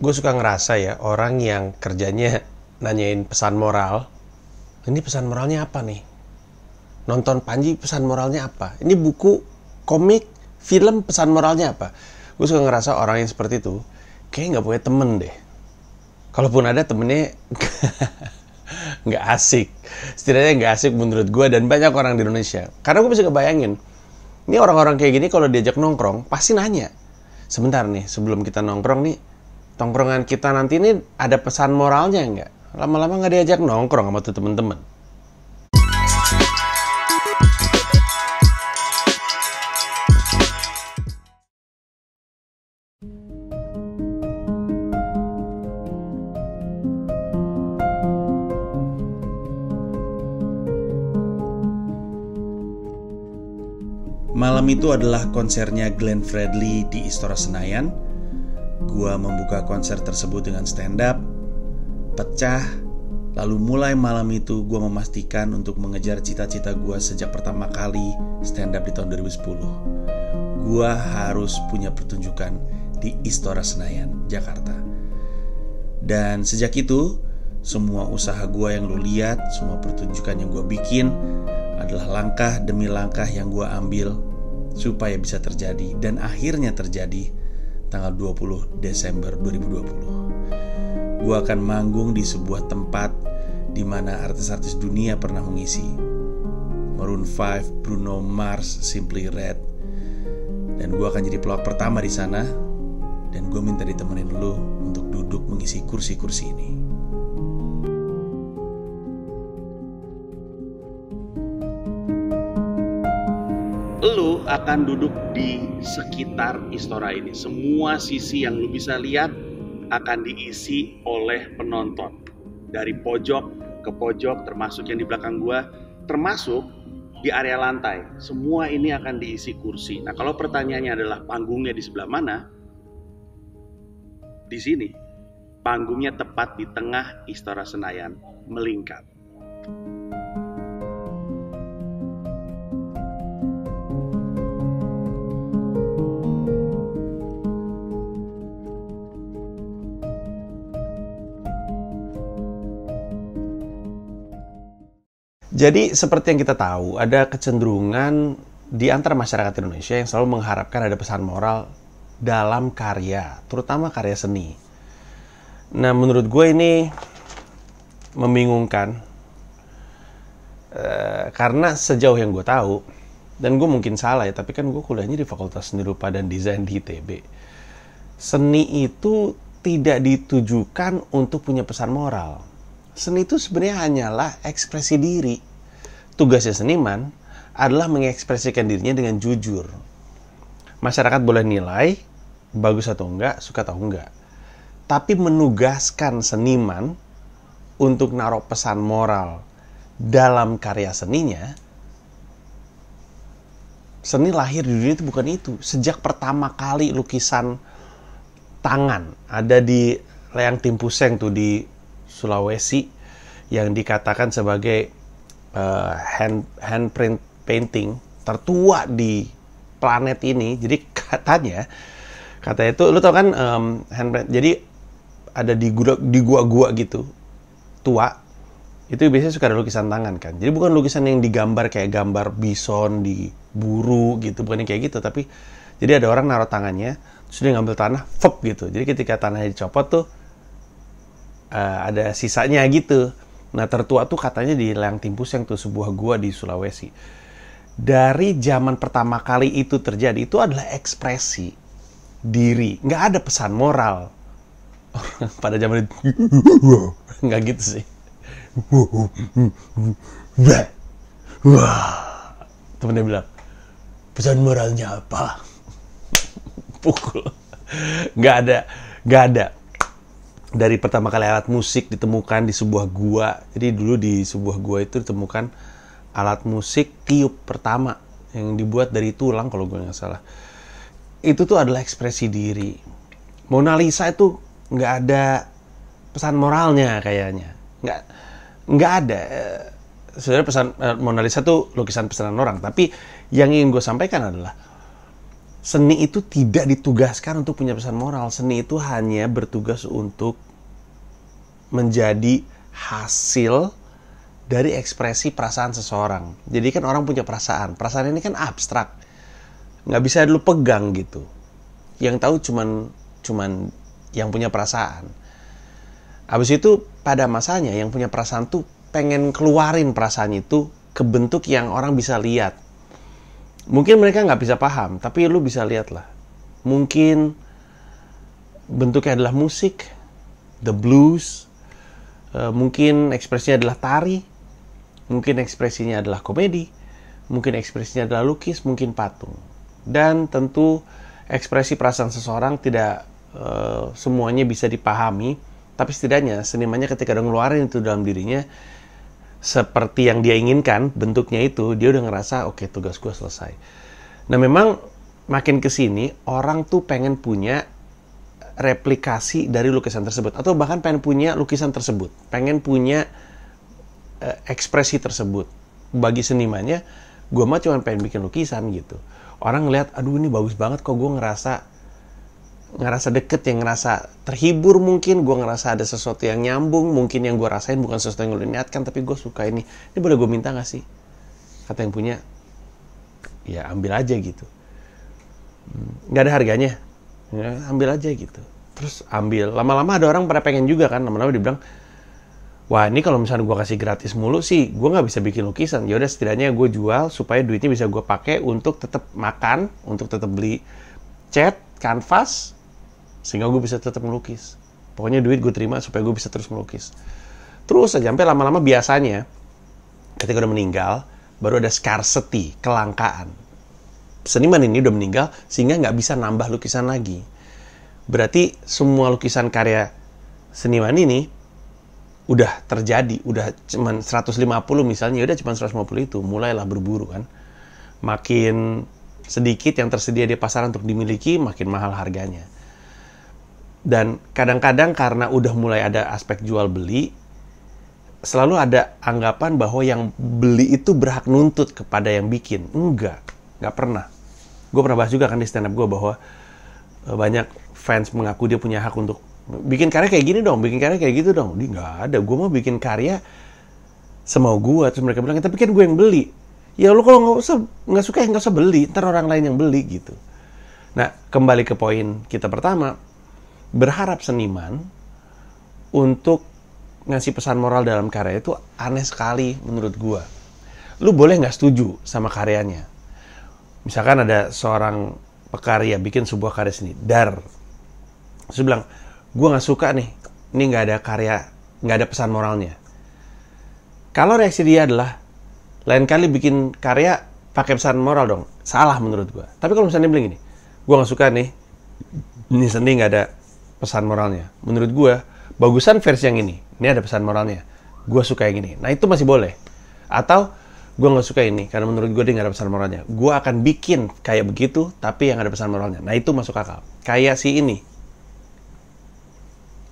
gue suka ngerasa ya orang yang kerjanya nanyain pesan moral ini pesan moralnya apa nih nonton Panji pesan moralnya apa ini buku komik film pesan moralnya apa gue suka ngerasa orang yang seperti itu kayak nggak punya temen deh kalaupun ada temennya nggak asik setidaknya nggak asik menurut gue dan banyak orang di Indonesia karena gue bisa ngebayangin ini orang-orang kayak gini kalau diajak nongkrong pasti nanya sebentar nih sebelum kita nongkrong nih tongkrongan kita nanti ini ada pesan moralnya nggak? Lama-lama nggak diajak nongkrong sama tuh temen-temen. Malam itu adalah konsernya Glenn Fredly di Istora Senayan gua membuka konser tersebut dengan stand up, pecah, lalu mulai malam itu gua memastikan untuk mengejar cita-cita gua sejak pertama kali stand up di tahun 2010. Gua harus punya pertunjukan di Istora Senayan, Jakarta. Dan sejak itu, semua usaha gua yang lu lihat, semua pertunjukan yang gua bikin adalah langkah demi langkah yang gua ambil supaya bisa terjadi dan akhirnya terjadi tanggal 20 Desember 2020. Gue akan manggung di sebuah tempat di mana artis-artis dunia pernah mengisi. Maroon 5, Bruno Mars, Simply Red. Dan gue akan jadi pelawak pertama di sana. Dan gue minta ditemenin lo untuk duduk mengisi kursi-kursi ini. lu akan duduk di sekitar istora ini. Semua sisi yang lu bisa lihat akan diisi oleh penonton. Dari pojok ke pojok termasuk yang di belakang gua, termasuk di area lantai. Semua ini akan diisi kursi. Nah, kalau pertanyaannya adalah panggungnya di sebelah mana? Di sini. Panggungnya tepat di tengah Istora Senayan, melingkar. Jadi seperti yang kita tahu, ada kecenderungan di antara masyarakat Indonesia yang selalu mengharapkan ada pesan moral dalam karya, terutama karya seni. Nah, menurut gue ini membingungkan e, karena sejauh yang gue tahu dan gue mungkin salah ya, tapi kan gue kuliahnya di Fakultas Seni Rupa dan Desain di ITB. Seni itu tidak ditujukan untuk punya pesan moral. Seni itu sebenarnya hanyalah ekspresi diri tugasnya seniman adalah mengekspresikan dirinya dengan jujur. Masyarakat boleh nilai bagus atau enggak, suka atau enggak. Tapi menugaskan seniman untuk naruh pesan moral dalam karya seninya, seni lahir di dunia itu bukan itu. Sejak pertama kali lukisan tangan ada di layang Timpuseng tuh di Sulawesi yang dikatakan sebagai uh, hand handprint painting tertua di planet ini. Jadi katanya katanya itu lu tau kan um, handprint. Jadi ada di gua di gua-gua gitu tua itu biasanya suka ada lukisan tangan kan. Jadi bukan lukisan yang digambar kayak gambar bison di buru gitu, bukan yang kayak gitu, tapi jadi ada orang naruh tangannya, sudah ngambil tanah, fuck gitu. Jadi ketika tanahnya dicopot tuh uh, ada sisanya gitu. Nah tertua tuh katanya di Leang timpus yang tuh sebuah gua di Sulawesi. Dari zaman pertama kali itu terjadi itu adalah ekspresi diri, nggak ada pesan moral. Orang pada zaman itu nggak gitu sih. Wah, temen dia bilang pesan moralnya apa? Pukul, nggak ada, nggak ada dari pertama kali alat musik ditemukan di sebuah gua. Jadi dulu di sebuah gua itu ditemukan alat musik tiup pertama yang dibuat dari tulang kalau gue nggak salah. Itu tuh adalah ekspresi diri. Mona Lisa itu nggak ada pesan moralnya kayaknya. Nggak nggak ada. Eh, sebenarnya pesan eh, Mona Lisa tuh lukisan pesanan orang, tapi yang ingin gue sampaikan adalah seni itu tidak ditugaskan untuk punya pesan moral. Seni itu hanya bertugas untuk menjadi hasil dari ekspresi perasaan seseorang. Jadi kan orang punya perasaan. Perasaan ini kan abstrak. Nggak bisa dulu pegang gitu. Yang tahu cuman cuman yang punya perasaan. Habis itu pada masanya yang punya perasaan tuh pengen keluarin perasaan itu ke bentuk yang orang bisa lihat mungkin mereka nggak bisa paham tapi lu bisa lihat lah mungkin bentuknya adalah musik the blues uh, mungkin ekspresinya adalah tari mungkin ekspresinya adalah komedi mungkin ekspresinya adalah lukis mungkin patung dan tentu ekspresi perasaan seseorang tidak uh, semuanya bisa dipahami tapi setidaknya senimannya ketika ada ngeluarin itu dalam dirinya seperti yang dia inginkan bentuknya itu, dia udah ngerasa oke okay, tugas gue selesai. Nah memang makin kesini orang tuh pengen punya replikasi dari lukisan tersebut atau bahkan pengen punya lukisan tersebut, pengen punya uh, ekspresi tersebut. Bagi senimanya, gue mah cuma pengen bikin lukisan gitu. Orang ngeliat, aduh ini bagus banget kok gue ngerasa ngerasa deket yang ngerasa terhibur mungkin gue ngerasa ada sesuatu yang nyambung mungkin yang gue rasain bukan sesuatu yang gue niatkan tapi gue suka ini ini boleh gue minta gak sih kata yang punya ya ambil aja gitu hmm, nggak ada harganya ya, ambil aja gitu terus ambil lama-lama ada orang pada pengen juga kan lama-lama dibilang wah ini kalau misalnya gue kasih gratis mulu sih gue nggak bisa bikin lukisan ya udah setidaknya gue jual supaya duitnya bisa gue pakai untuk tetap makan untuk tetap beli cat kanvas sehingga gue bisa tetap melukis pokoknya duit gue terima supaya gue bisa terus melukis terus aja sampai lama-lama biasanya ketika udah meninggal baru ada scarcity kelangkaan seniman ini udah meninggal sehingga nggak bisa nambah lukisan lagi berarti semua lukisan karya seniman ini udah terjadi udah cuman 150 misalnya ya udah cuman 150 itu mulailah berburu kan makin sedikit yang tersedia di pasaran untuk dimiliki makin mahal harganya dan kadang-kadang karena udah mulai ada aspek jual beli, selalu ada anggapan bahwa yang beli itu berhak nuntut kepada yang bikin. Enggak, nggak pernah. Gue pernah bahas juga kan di stand up gue bahwa eh, banyak fans mengaku dia punya hak untuk bikin karya kayak gini dong, bikin karya kayak gitu dong. Dia nggak ada. Gue mau bikin karya semau gue. Terus mereka bilang, ya, tapi kan gue yang beli. Ya lu kalau nggak usah nggak suka ya nggak usah beli. Ntar orang lain yang beli gitu. Nah kembali ke poin kita pertama, berharap seniman untuk ngasih pesan moral dalam karya itu aneh sekali menurut gua. Lu boleh nggak setuju sama karyanya. Misalkan ada seorang pekarya bikin sebuah karya seni, dar. Terus bilang, gua nggak suka nih, ini nggak ada karya, nggak ada pesan moralnya. Kalau reaksi dia adalah, lain kali bikin karya pakai pesan moral dong, salah menurut gua. Tapi kalau misalnya dia bilang gini, gua nggak suka nih, ini seni nggak ada pesan moralnya. Menurut gue, bagusan versi yang ini. Ini ada pesan moralnya. Gue suka yang ini. Nah itu masih boleh. Atau gue nggak suka ini karena menurut gue dia nggak ada pesan moralnya. Gue akan bikin kayak begitu tapi yang ada pesan moralnya. Nah itu masuk akal. Kayak si ini.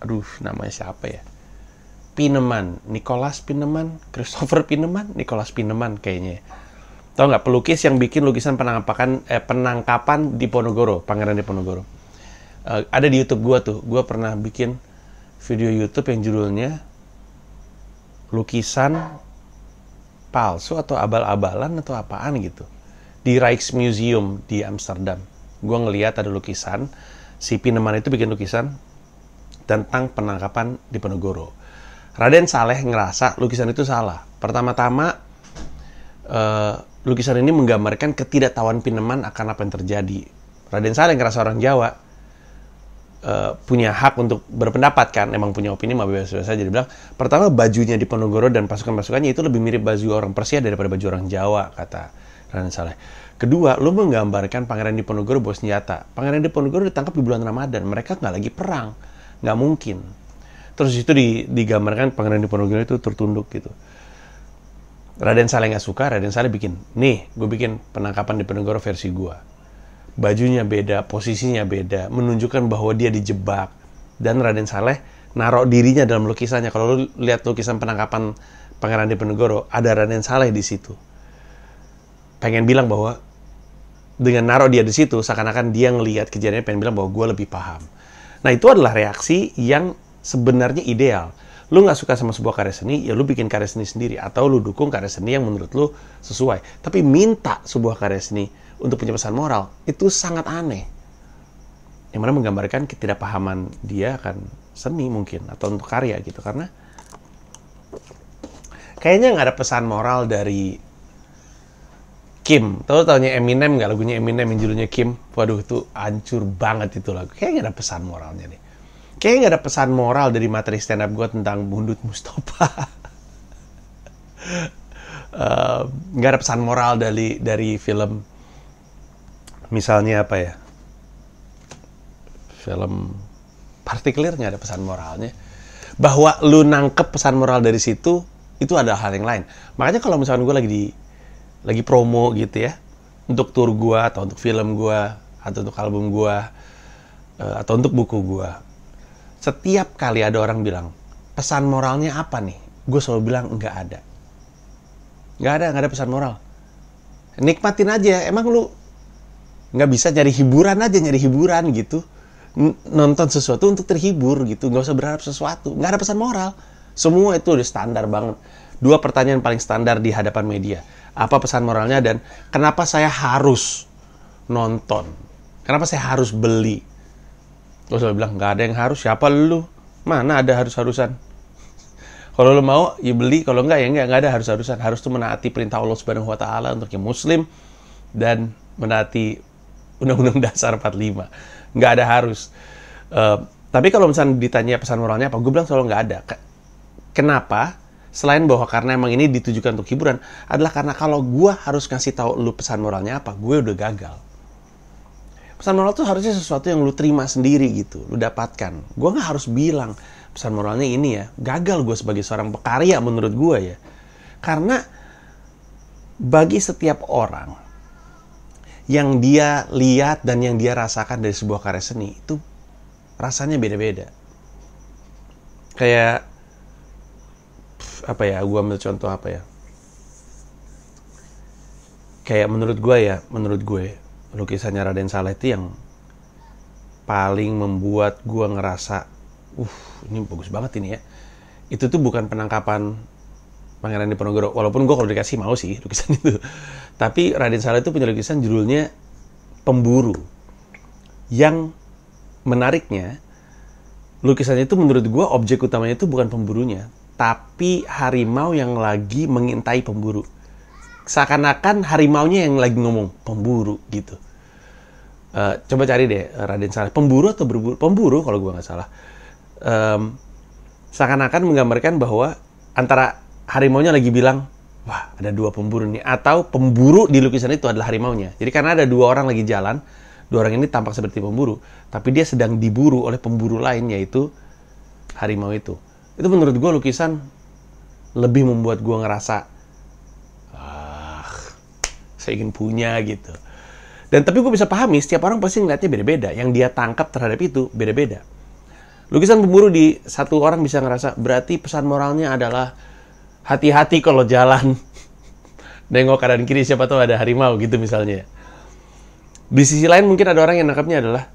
Aduh, namanya siapa ya? Pineman, Nicholas Pineman, Christopher Pineman, Nicholas Pineman kayaknya. Ya. Tahu nggak pelukis yang bikin lukisan penangkapan eh, penangkapan di Ponegoro, Pangeran di Ponegoro uh, ada di YouTube gue tuh gue pernah bikin video YouTube yang judulnya lukisan palsu atau abal-abalan atau apaan gitu di Rijksmuseum di Amsterdam gue ngeliat ada lukisan si Pineman itu bikin lukisan tentang penangkapan di Penegoro Raden Saleh ngerasa lukisan itu salah pertama-tama eh, lukisan ini menggambarkan ketidaktahuan Pineman akan apa yang terjadi Raden Saleh ngerasa orang Jawa Uh, punya hak untuk berpendapat kan emang punya opini mah bebas-bebas saja bilang pertama bajunya di Ponorogo dan pasukan-pasukannya itu lebih mirip baju orang Persia daripada baju orang Jawa kata Raden Saleh kedua lu menggambarkan pangeran di Ponorogo bawa senjata pangeran di Ponorogo ditangkap di bulan Ramadan mereka nggak lagi perang nggak mungkin terus itu digambarkan pangeran di Ponorogo itu tertunduk gitu Raden Saleh nggak suka Raden Saleh bikin nih gue bikin penangkapan di Ponorogo versi gue bajunya beda, posisinya beda, menunjukkan bahwa dia dijebak. Dan Raden Saleh narok dirinya dalam lukisannya. Kalau lu lihat lukisan penangkapan Pangeran Diponegoro, ada Raden Saleh di situ. Pengen bilang bahwa dengan narok dia di situ, seakan-akan dia ngelihat kejadiannya, pengen bilang bahwa gue lebih paham. Nah itu adalah reaksi yang sebenarnya ideal. Lu nggak suka sama sebuah karya seni, ya lu bikin karya seni sendiri. Atau lu dukung karya seni yang menurut lu sesuai. Tapi minta sebuah karya seni untuk punya pesan moral itu sangat aneh yang mana menggambarkan ketidakpahaman dia akan seni mungkin atau untuk karya gitu karena kayaknya nggak ada pesan moral dari Kim. tau taunya Eminem nggak lagunya Eminem yang judulnya Kim? Waduh itu hancur banget itu lagu. Kayaknya nggak ada pesan moralnya nih. Kayaknya nggak ada pesan moral dari materi stand up gue tentang Bundut Mustafa. Eh, nggak uh, ada pesan moral dari dari film Misalnya apa ya? Film partikelir nggak ada pesan moralnya. Bahwa lu nangkep pesan moral dari situ, itu adalah hal yang lain. Makanya kalau misalkan gue lagi di lagi promo gitu ya, untuk tour gue atau untuk film gue atau untuk album gue eh, atau untuk buku gue, setiap kali ada orang bilang pesan moralnya apa nih, gue selalu bilang nggak ada, nggak ada nggak ada pesan moral. Nikmatin aja, emang lu nggak bisa nyari hiburan aja nyari hiburan gitu nonton sesuatu untuk terhibur gitu nggak usah berharap sesuatu nggak ada pesan moral semua itu udah standar banget dua pertanyaan paling standar di hadapan media apa pesan moralnya dan kenapa saya harus nonton kenapa saya harus beli Terus usah bilang nggak ada yang harus siapa lu mana ada harus harusan kalau lo mau ya beli kalau enggak ya enggak enggak ada harus harusan harus tuh menaati perintah Allah Subhanahu Wa Taala untuk yang Muslim dan menaati Undang-Undang Dasar 45. Nggak ada harus. Uh, tapi kalau misalnya ditanya pesan moralnya apa, gue bilang selalu nggak ada. Kenapa? Selain bahwa karena emang ini ditujukan untuk hiburan, adalah karena kalau gue harus ngasih tahu lu pesan moralnya apa, gue udah gagal. Pesan moral tuh harusnya sesuatu yang lu terima sendiri gitu, lu dapatkan. Gue nggak harus bilang pesan moralnya ini ya, gagal gue sebagai seorang pekarya menurut gue ya. Karena bagi setiap orang, yang dia lihat dan yang dia rasakan dari sebuah karya seni itu rasanya beda-beda. Kayak apa ya? Gua ambil contoh apa ya? Kayak menurut gue ya, menurut gue lukisannya Raden Saleh itu yang paling membuat gue ngerasa, uh ini bagus banget ini ya. Itu tuh bukan penangkapan Pangeran Diponegoro. Walaupun gue kalau dikasih mau sih lukisan itu. Tapi Raden Saleh itu punya lukisan judulnya Pemburu. Yang menariknya, lukisannya itu menurut gue objek utamanya itu bukan pemburunya. Tapi harimau yang lagi mengintai pemburu. Seakan-akan harimaunya yang lagi ngomong, pemburu gitu. Uh, coba cari deh eh, Raden Saleh. Pemburu atau berburu? Pemburu kalau gue nggak salah. Um, seakan-akan menggambarkan bahwa antara harimaunya lagi bilang, wah ada dua pemburu nih. Atau pemburu di lukisan itu adalah harimau nya. Jadi karena ada dua orang lagi jalan, dua orang ini tampak seperti pemburu, tapi dia sedang diburu oleh pemburu lain yaitu harimau itu. Itu menurut gue lukisan lebih membuat gue ngerasa, ah, saya ingin punya gitu. Dan tapi gue bisa pahami setiap orang pasti ngeliatnya beda-beda. Yang dia tangkap terhadap itu beda-beda. Lukisan pemburu di satu orang bisa ngerasa berarti pesan moralnya adalah hati-hati kalau jalan nengok kanan kiri siapa tahu ada harimau gitu misalnya di sisi lain mungkin ada orang yang nangkapnya adalah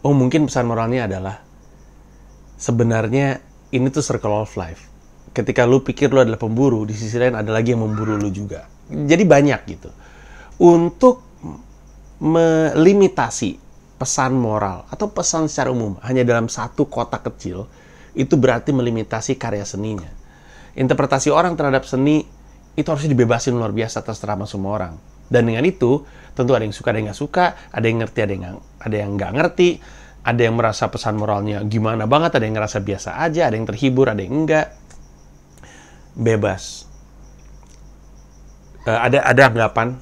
oh mungkin pesan moralnya adalah sebenarnya ini tuh circle of life ketika lu pikir lu adalah pemburu di sisi lain ada lagi yang memburu lu juga jadi banyak gitu untuk melimitasi pesan moral atau pesan secara umum hanya dalam satu kotak kecil itu berarti melimitasi karya seninya interpretasi orang terhadap seni itu harusnya dibebasin luar biasa terserah sama semua orang. Dan dengan itu, tentu ada yang suka, ada yang nggak suka, ada yang ngerti, ada yang ada yang nggak ngerti, ada yang merasa pesan moralnya gimana banget, ada yang ngerasa biasa aja, ada yang terhibur, ada yang enggak. Bebas. Uh, ada ada anggapan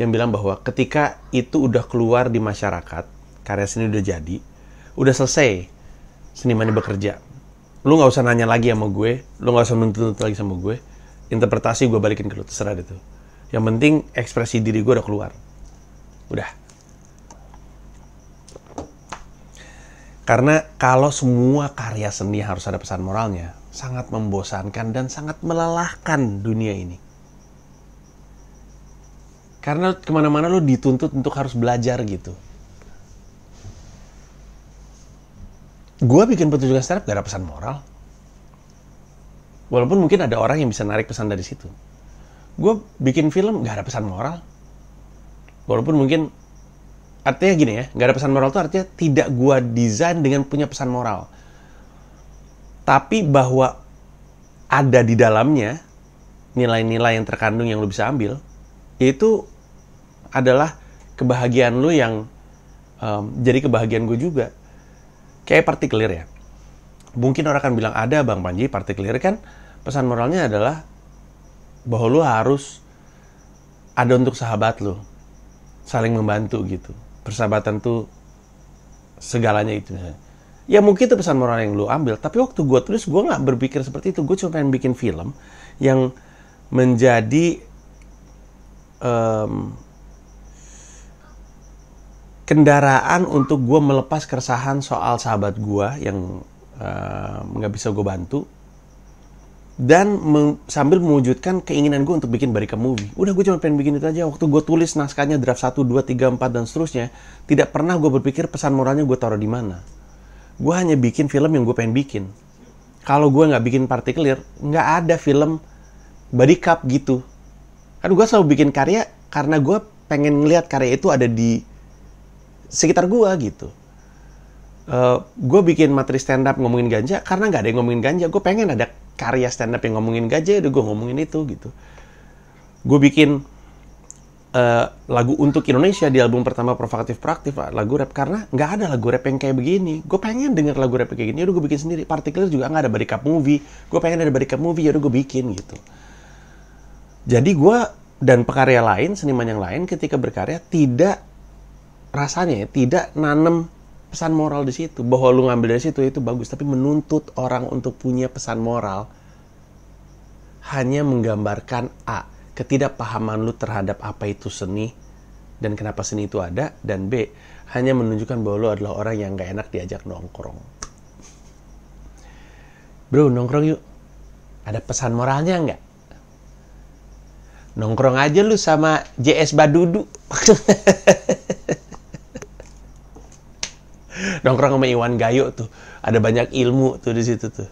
yang bilang bahwa ketika itu udah keluar di masyarakat, karya seni udah jadi, udah selesai, senimannya bekerja lu nggak usah nanya lagi sama gue lu nggak usah menuntut lagi sama gue interpretasi gue balikin ke lu terserah itu yang penting ekspresi diri gue udah keluar udah karena kalau semua karya seni harus ada pesan moralnya sangat membosankan dan sangat melelahkan dunia ini karena kemana-mana lu dituntut untuk harus belajar gitu gue bikin pertunjukan stand up gak ada pesan moral. Walaupun mungkin ada orang yang bisa narik pesan dari situ. Gue bikin film gak ada pesan moral. Walaupun mungkin artinya gini ya, gak ada pesan moral itu artinya tidak gue desain dengan punya pesan moral. Tapi bahwa ada di dalamnya nilai-nilai yang terkandung yang lo bisa ambil, yaitu adalah kebahagiaan lo yang um, jadi kebahagiaan gue juga Kayak partikelir ya. Mungkin orang akan bilang ada Bang Panji partikelir kan pesan moralnya adalah bahwa lu harus ada untuk sahabat lu. Saling membantu gitu. Persahabatan tuh segalanya itu Ya mungkin itu pesan moral yang lu ambil, tapi waktu gue tulis gue nggak berpikir seperti itu. Gue cuma pengen bikin film yang menjadi um, kendaraan untuk gue melepas keresahan soal sahabat gue yang eh, nggak uh, bisa gue bantu dan me sambil mewujudkan keinginan gue untuk bikin Barika Movie. Udah gue cuma pengen bikin itu aja. Waktu gue tulis naskahnya draft 1, 2, 3, 4, dan seterusnya, tidak pernah gue berpikir pesan moralnya gue taruh di mana. Gue hanya bikin film yang gue pengen bikin. Kalau gue nggak bikin partikelir, nggak ada film body cup gitu. Kan gue selalu bikin karya karena gue pengen ngeliat karya itu ada di sekitar gue gitu. Uh, eh, gue bikin materi stand up ngomongin ganja karena nggak ada yang ngomongin ganja. Gue pengen ada karya stand up yang ngomongin ganja, udah gue ngomongin itu gitu. Gue bikin uh, lagu untuk Indonesia di album pertama Provokatif Proaktif ah, lagu rap karena nggak ada lagu rap yang kayak begini. Gue pengen denger lagu rap kayak gini, udah gue bikin sendiri. Partikel juga nggak ada body cup movie. Gue pengen ada body cup movie, udah gue bikin gitu. Jadi gue dan pekarya lain, seniman yang lain ketika berkarya tidak rasanya ya, tidak nanem pesan moral di situ bahwa lu ngambil dari situ itu bagus tapi menuntut orang untuk punya pesan moral hanya menggambarkan A ketidakpahaman lu terhadap apa itu seni dan kenapa seni itu ada dan B hanya menunjukkan bahwa lu adalah orang yang gak enak diajak nongkrong bro nongkrong yuk ada pesan moralnya nggak nongkrong aja lu sama JS Badudu nongkrong sama Iwan Gayo tuh ada banyak ilmu tuh di situ tuh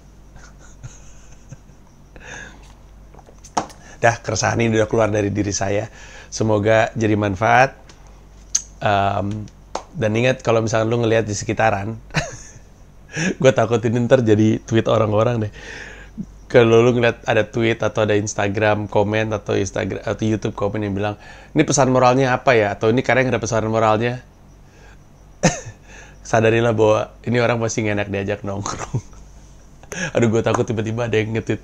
dah keresahan ini udah keluar dari diri saya semoga jadi manfaat um, dan ingat kalau misalnya lu ngelihat di sekitaran gue takut ini ntar jadi tweet orang-orang deh kalau lu ngeliat ada tweet atau ada Instagram komen atau Instagram atau YouTube komen yang bilang ini pesan moralnya apa ya atau ini karena yang ada pesan moralnya sadarilah bahwa ini orang pasti gak enak diajak nongkrong. Aduh gue takut tiba-tiba ada yang ngetit.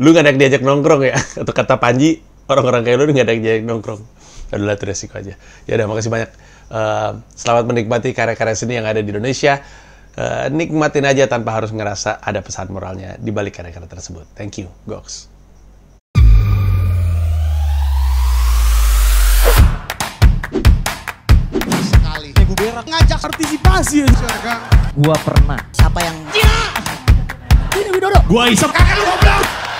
Lu gak enak diajak nongkrong ya? Atau kata Panji, orang-orang kayak lu gak enak diajak nongkrong. Adalah itu resiko aja. Ya udah makasih banyak. Uh, selamat menikmati karya-karya seni yang ada di Indonesia. Uh, nikmatin aja tanpa harus ngerasa ada pesan moralnya di balik karya-karya tersebut. Thank you, Goks. berak ngajak partisipasi ya. Gua pernah. Siapa yang? Iya. Ini Widodo. Gua isep kakak lu goblok.